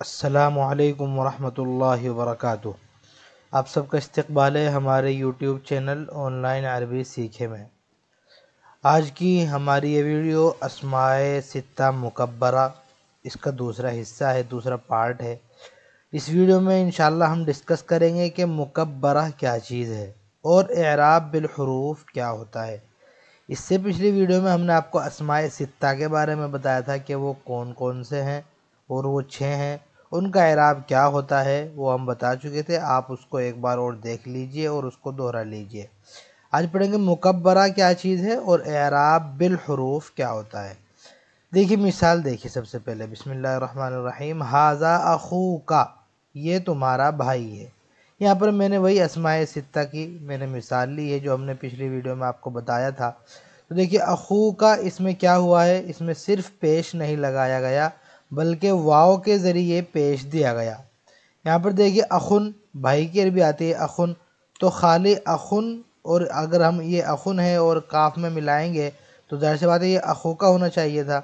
असलकम वरहमल वर्क आप सबका इस्तबाल है हमारे यूट्यूब चैनल ऑनलाइन अरबी सीखे में आज की हमारी ये वीडियो असमाय सित्ता मुकबरा इसका दूसरा हिस्सा है दूसरा पार्ट है इस वीडियो में इनशाला हम डिस्कस करेंगे कि मुकबरा क्या चीज़ है और एराब बिलहरूफ क्या होता है इससे पिछली वीडियो में हमने आपको असमाय सित्ता के बारे में बताया था कि वो कौन कौन से हैं और वो छः हैं उनका एराब क्या होता है वो हम बता चुके थे आप उसको एक बार और देख लीजिए और उसको दोहरा लीजिए आज पढ़ेंगे मुकबरा क्या चीज़ है और एराब बिलहरूफ क्या होता है देखिए मिसाल देखिए सबसे पहले बसमीम हाजा अखू का ये तुम्हारा भाई है यहाँ पर मैंने वही असमाय सत्ता की मैंने मिसाल ली है जो हमने पिछली वीडियो में आपको बताया था तो देखिए अखू का इसमें क्या हुआ है इसमें सिर्फ पेश नहीं लगाया गया बल्कि वाव के ज़रिए पेश दिया गया यहाँ पर देखिए अखुन भाई की अरबी आती है अखुन तो खाली अखुन और अगर हम ये अखुन है और काफ में मिलाएंगे तो जाहिर सी बात है ये अख़ोका का होना चाहिए था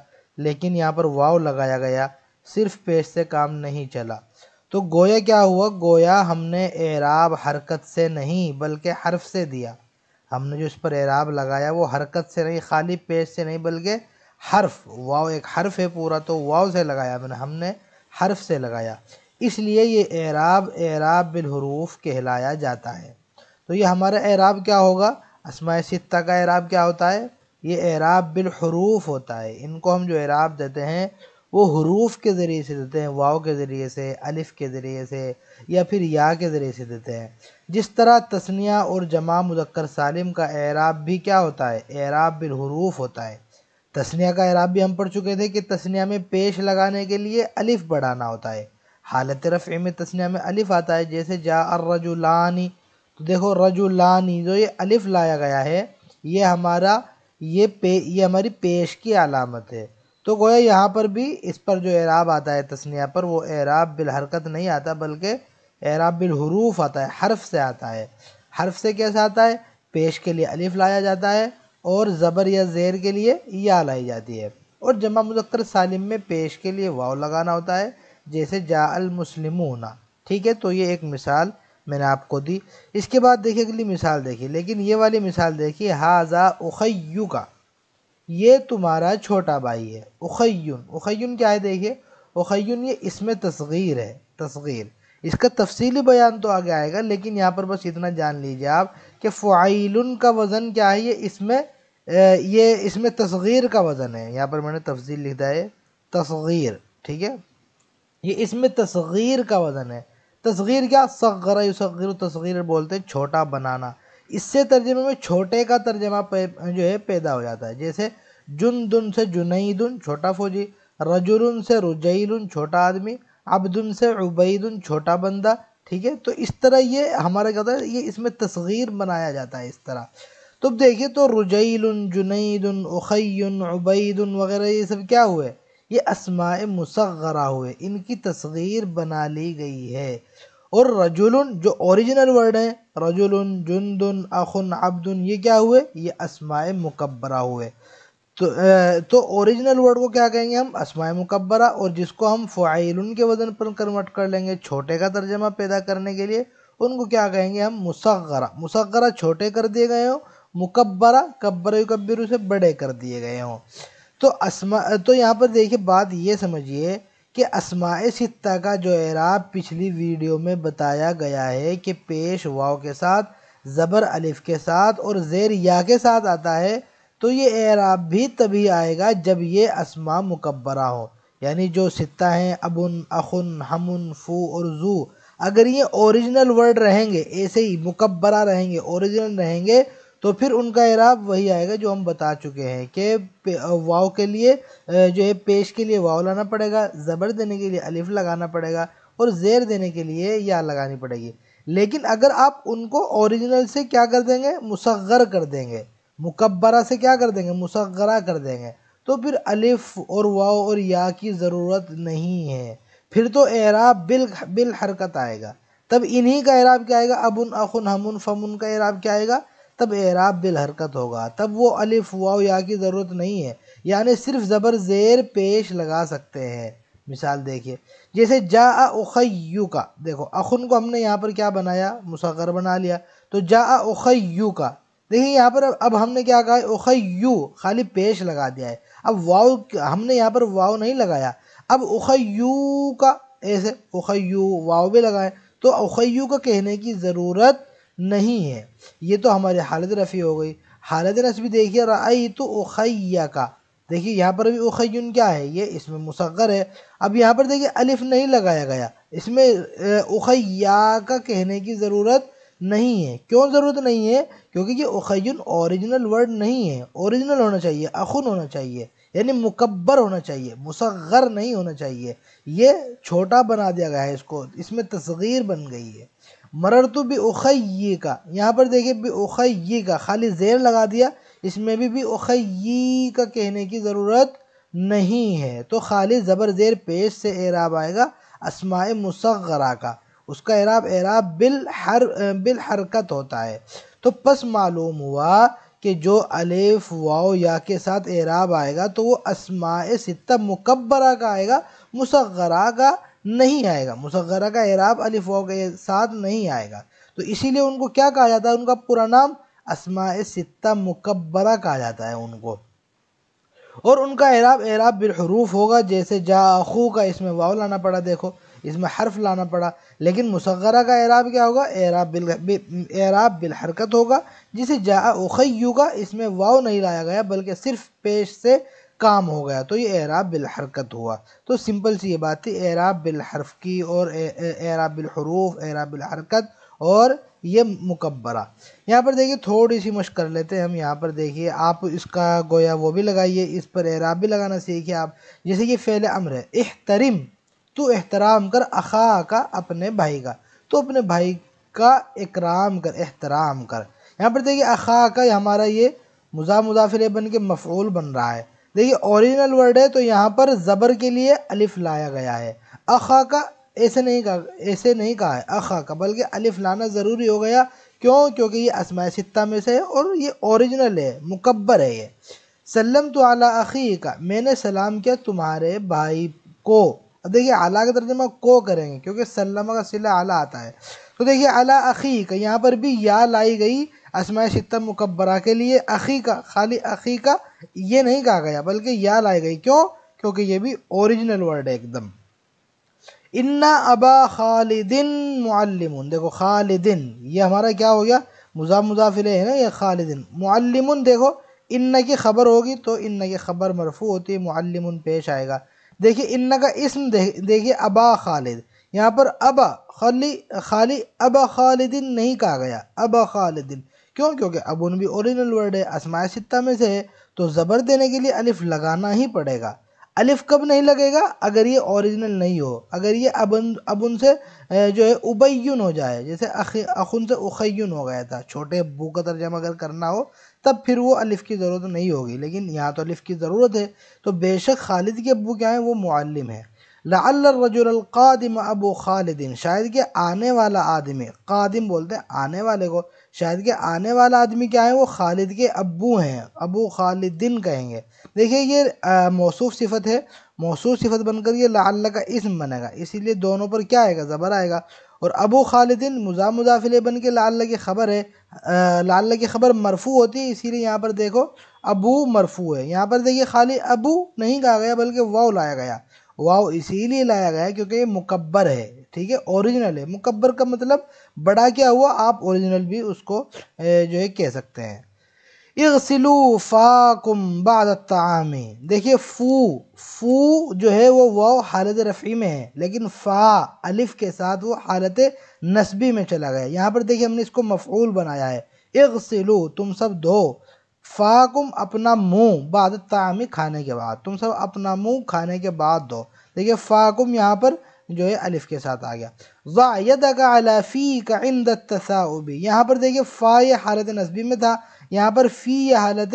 लेकिन यहाँ पर वाव लगाया गया सिर्फ पेश से काम नहीं चला तो गोया क्या हुआ गोया हमने एराब हरकत से नहीं बल्कि हर्फ से दिया हमने जो इस पर एराब लगाया वो हरकत से नहीं खाली पेश से नहीं बल्कि हर्फ वाव एक हर्फ है पूरा तो वाव से लगाया मैंने हमने हर्फ से लगाया इसलिए ये एराब एराब बिलहरूफ कहलाया जाता है तो ये हमारा एराब क्या होगा असमाय सित्ता का एराब क्या होता है ये एराब बिलहरूफ होता है इनको हम जो एराब देते हैं वो हरूफ के ज़रिए से देते हैं वाव के ज़रिए से अलिफ के ज़रिए से या फिर या के ज़रिए से देते हैं जिस तरह तस्निया और जमा मुजक्कर सालिम का एराब भी क्या होता है एराब बिलहरूफ होता है तस्निया का इराब भी हम पढ़ चुके थे कि तस्निया में पेश लगाने के लिए अलिफ़ बढ़ाना होता है हालत रफ़े में तस्निया में अलिफ़ आता है जैसे जा रजुलानी तो देखो रजुलानी जो ये अलिफ़ लाया गया है ये हमारा ये पे ये हमारी पेश की अलामत है तो गोया यहाँ पर भी इस पर जो एराब आता है तस्निया पर वो एराब बिलहरकत नहीं आता बल्कि एराब बिलहरूफ आता है हर्फ से आता है हर्फ से कैसे आता है पेश के लिए अलिफ लाया जाता है और ज़बर या ज़ेर के लिए या लाई जाती है और जमा मुज़क्कर सालिम में पेश के लिए वाव लगाना होता है जैसे जा होना ठीक है तो ये एक मिसाल मैंने आपको दी इसके बाद देखिए अगली मिसाल देखिए लेकिन ये वाली मिसाल देखिए हाजा उखयु का ये तुम्हारा छोटा भाई है उखयन उखयन क्या है देखिए उखयन ये इसमें तस्गीर है तस्गीर इसका तफसीली बयान तो आगे आएगा लेकिन यहाँ पर बस इतना जान लीजिए आप कि फ़ाइल का वज़न क्या है ये इसमें ये इसमें तस्गीर का वज़न है यहाँ पर मैंने तफजील लिखा है तस्गीर ठीक है ये इसमें तस्गीर का वज़न है तस्गीर क्या सगर युसगर तस्गीर बोलते हैं छोटा बनाना इससे तर्जमे में छोटे का तर्जमा जो है पैदा हो जाता है जैसे जुन दुन से जुनईदन छोटा फौजी रजुल से रुजैलुन छोटा आदमी अब्दुन से उबैदन छोटा बंदा ठीक है तो इस तरह ये हमारा क्या होता है ये इसमें तस्गीर बनाया जाता है इस तरह तो अब देखिए तो रुजैल जुनैद उखैन उबैद वगैरह ये सब क्या हुए ये असमाँ मुसगरा हुए इनकी तस्गीर बना ली गई है और रजुल जो ओरिजिनल वर्ड है रजुल जुनदन अखुन अब्दुन ये क्या हुए ये असमाए मुकबरा हुए तो तो ओरिजिनल वर्ड को क्या कहेंगे हम असमाय मुकबरा और जिसको हम फ़ाइल के वज़न पर कन्वर्ट कर लेंगे छोटे का तर्जमा पैदा करने के लिए उनको क्या कहेंगे हम मुसगरा मुसगरा छोटे कर दिए गए हों मुकबरा कब्बर कब्बर से बड़े कर दिए गए हों तो असमा तो यहाँ पर देखिए बात ये समझिए कि असमाय सत्ता का जो एराब पिछली वीडियो में बताया गया है कि पेश के साथ ज़बर अलिफ के साथ और ज़ेर या के साथ आता है तो ये एराब भी तभी आएगा जब ये असमा मुकबरा हो यानी जो सित्ता हैं अबुन अखुन हमन फू और जू अगर ये ओरिजिनल वर्ड रहेंगे ऐसे ही मुकबरा रहेंगे ओरिजिनल रहेंगे तो फिर उनका एराब वही आएगा जो हम बता चुके हैं कि वाव के लिए जो है पेश के लिए वाव लाना पड़ेगा ज़बर देने के लिए अलिफ लगाना पड़ेगा और ज़ेर देने के लिए या लगानी पड़ेगी लेकिन अगर आप उनको ओरिजिनल से क्या कर देंगे मुसगर कर देंगे मुकबरा से क्या कर देंगे मुशरा कर देंगे तो फिर अलिफ और वाओ और या की ज़रूरत नहीं है फिर तो एराब बिल बिल हरकत आएगा तब इन्हीं का एराब क्या आएगा अबुन अखुन हमुन फमुन का एराब क्या आएगा तब एराब बिल हरकत होगा तब वो अलिफ वाओ या की ज़रूरत नहीं है यानी सिर्फ ज़बर ज़ेर पेश लगा सकते हैं मिसाल देखिए जैसे जा अखयू का देखो अखुन को हमने यहाँ पर क्या बनाया मुशर बना लिया तो जा अखयू का देखिए यहाँ पर अब हमने क्या कहा उखयू खाली पेश लगा दिया है अब वाव हमने यहाँ पर वाव नहीं लगाया अब उखयू का ऐसे उखयू वाव भी लगाए तो उखयू का कहने की ज़रूरत नहीं है ये तो हमारी हालत रफ़ी हो गई हालत नस्बी देखिए रई तो उखैया का देखिए यहाँ पर भी उखैन क्या है ये इसमें मुसगर है अब यहाँ पर देखिए अलिफ नहीं लगाया गया इसमें उखैया का कहने की ज़रूरत नहीं है क्यों ज़रूरत नहीं है क्योंकि ये उखयन ओरिजिनल वर्ड नहीं है ओरिजिनल होना चाहिए अखुन होना चाहिए यानी मुकबर होना चाहिए मुसगर नहीं होना चाहिए ये छोटा बना दिया गया है इसको इसमें तस्गीर बन गई है मरर तो भी उखैये का यहाँ पर देखिए भी उखैये का खाली जेर लगा दिया इसमें भी भी उखैये का कहने की ज़रूरत नहीं है तो खाली ज़बर जेर पेश से एराब आएगा असमाय मुसगरा का उसका एराब एराब बिल हर बिल हरकत होता है तो पस मालूम हुआ कि जो अलेफ वाओ या के साथ एराब आएगा तो वो असमा सित्ता मुकबरा का आएगा मुसगरा का नहीं आएगा मुसगरा का एराब अलिफ वाओ के साथ नहीं आएगा तो इसीलिए उनको क्या कहा जाता है उनका पूरा नाम असमा सित्ता मुकबरा कहा जाता है उनको और उनका एराब एराब बिलहरूफ होगा जैसे जा का इसमें वाव लाना पड़ा देखो इसमें हर्फ लाना पड़ा लेकिन मुसगरा का एराब क्या होगा एराब बिल एराब हरकत होगा जिसे जा का इसमें वाव नहीं लाया गया बल्कि सिर्फ पेश से काम हो गया तो ये एराब बिलहरकत हुआ तो सिंपल सी ये बात थी एराब बिलहरफ की और एराब बिलहरूफ एराब बिलहरकत और ये मुकबरा यहाँ पर देखिए थोड़ी सी मुश्क कर लेते हैं हम यहाँ पर देखिए आप इसका गोया वो भी लगाइए इस पर एराब भी लगाना सीखिए आप जैसे कि फ़ैल अमर है एहतरिम तो एहतराम कर अखा का अपने भाई का तो अपने भाई का इकराम कर एहतराम कर यहाँ पर देखिए अखा का हमारा ये मुजा मुजाफिर बन के मफूल बन रहा है देखिए ओरिजिनल वर्ड है तो यहाँ पर ज़बर के लिए अलिफ लाया गया है अखा का ऐसे नहीं कहा ऐसे नहीं कहा है अखा का बल्कि अलिफ लाना ज़रूरी हो गया क्यों क्योंकि ये असमाय सत्ता में से है और ये ओरिजिनल है मुकबर है ये सलम तो अला अखी का मैंने सलाम किया तुम्हारे भाई को अब देखिए अला का तर्जमा को करेंगे क्योंकि सलमा का सिला आला आता है तो देखिए अला अखी का यहाँ पर भी या लाई गई असमा शिता मुकबरा के लिए अखी का खाली अखी का ये नहीं कहा गया बल्कि या लाई गई क्यों क्योंकि ये भी ओरिजिनल वर्ड है एकदम इन्ना अबा खालिदिन मुअल्लिमुन देखो खालिदिन ये हमारा क्या हो गया मुजाफ मुजाफिले है ना ये खालिदिन मुअल्लिमुन देखो इन्ना की खबर होगी तो इन्ना की खबर मरफू होती है मुअल्लिमुन पेश आएगा देखिए इन्ना का इसम देखिए अबा खालिद यहाँ पर अबा खाली खाली अबा खालिदिन नहीं कहा गया अबा खालिदिन क्यों क्योंकि अबुन भी औरिजिनल वर्ड है असमाय सित्ता में से है तो ज़बर देने के लिए अलिफ लगाना ही पड़ेगा अलिफ कब नहीं लगेगा अगर ये ओरिजिनल नहीं हो अगर ये अबन अबुन से जो है उबैन हो जाए जैसे अखुन से उखैन हो गया था छोटे अबू का तर्जमा अगर करना हो तब फिर वो अलिफ़ की ज़रूरत नहीं होगी लेकिन यहाँ तो अलिफ़ की ज़रूरत है तो बेशक खालिद के अबू क्या हैं वो मुअल्लिम हैं लाजुलक़ादिम अबू खालिदिन शायद के आने वाला आदमी कादिम बोलते हैं आने वाले को शायद के आने वाला आदमी क्या है वो खालिद के अबू हैं अबू खालिदिन कहेंगे देखिए ये मौसूफ सिफत है मौसू सिफत बनकर ये लाल का इसम बनेगा इसीलिए दोनों पर क्या आएगा ज़बर आएगा और अबू खालिदिन मुजा मुजाफिल बन के लाल की ख़बर है लाल की ख़बर मरफू होती है इसीलिए यहाँ पर देखो अबू मरफू है यहाँ पर देखिए खाली अबू नहीं कहा गया बल्कि वाव लाया गया वाव इसीलिए लाया गया क्योंकि ये मुकबर है ठीक है ओरिजिनल है मुकबर का मतलब बड़ा क्या हुआ आप ओरिजिनल भी उसको जो है कह सकते हैं इगसिलू फ़ाकुम बदत आमी देखिए फ़ू फ़ू जो है वो वाव हालत रफ़ी में है लेकिन फ़ा अलिफ़ के साथ वो हालत नस्बी में चला गया यहाँ पर देखिए हमने इसको मफूल बनाया है इगसिलू तुम सब दो फ़ाकुम अपना मुंह बदत तामी खाने के बाद तुम सब अपना मुंह खाने के बाद दो देखिए फ़ाकुम यहाँ पर जो है अलिफ़ के साथ आ गया ज़ायद का अलाफ़ी का इंद तसाउबी यहाँ पर देखिए फ़ा हालत नस्बी में था यहाँ पर फ़ी यह हालत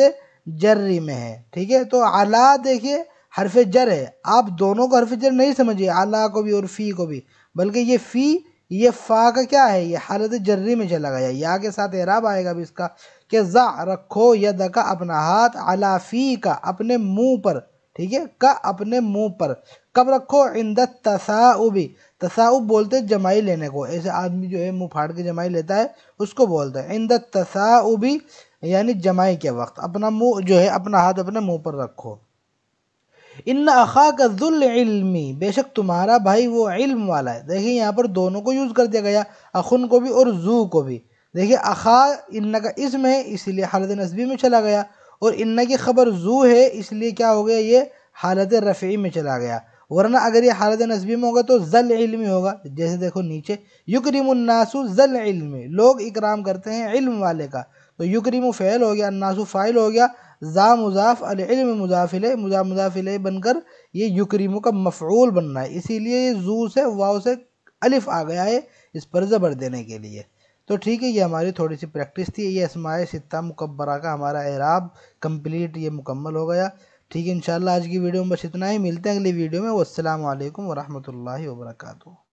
जर्री में है ठीक है तो आला देखिए हरफ जर है आप दोनों को हरफ जर नहीं समझिए आला को भी और फ़ी को भी बल्कि ये फ़ी ये फ़ा का क्या है ये हालत जर्री में चला गया या के साथ एराब आएगा भी इसका कि जा रखो यद का अपना हाथ अला फ़ी का अपने मुंह पर ठीक है का अपने मुंह पर कब रखो इंद तसाउबी तसाउब बोलते जमाई लेने को ऐसे आदमी जो है मुंह फाड़ के जमाई लेता है उसको बोलते हैं इंद तसाउबी यानी जमाई के वक्त अपना मुंह जो है अपना हाथ अपने मुंह पर रखो इन अखा का जुल्मी बेशक तुम्हारा भाई वो इल्म वाला है देखिए यहाँ पर दोनों को यूज़ कर दिया गया अखुन को भी और जू को भी देखिए अखा इन का इसमें है इसीलिए हरद नस्बी में चला गया और इन्ना की खबर जू है इसलिए क्या हो गया ये हालत रफ़ी में चला गया वरना अगर ये हालत नस्बी में होगा तो जल इलमी होगा जैसे देखो नीचे युक्रिमनासु जल इलमी लोग इकराम करते हैं इल्म वाले का तो युक्रिम फ़ैल हो गया नासु फ़ाइल हो गया जा मुजाफ अलम मुजाफिल मुजा मुजाफिले बनकर ये युक्रिमों का मफूल बनना है इसीलिए जू से वाव से अलिफ आ गया है इस पर ज़बर देने के लिए तो ठीक है ये हमारी थोड़ी सी प्रैक्टिस थी ये असमाय सित्ता मुकबरा का हमारा एराब कंप्लीट ये मुकम्मल हो गया ठीक है इंशाल्लाह आज की वीडियो में बस इतना ही मिलते हैं अगली वीडियो में वालेकुम वरहमतुल्लाहि वबरकू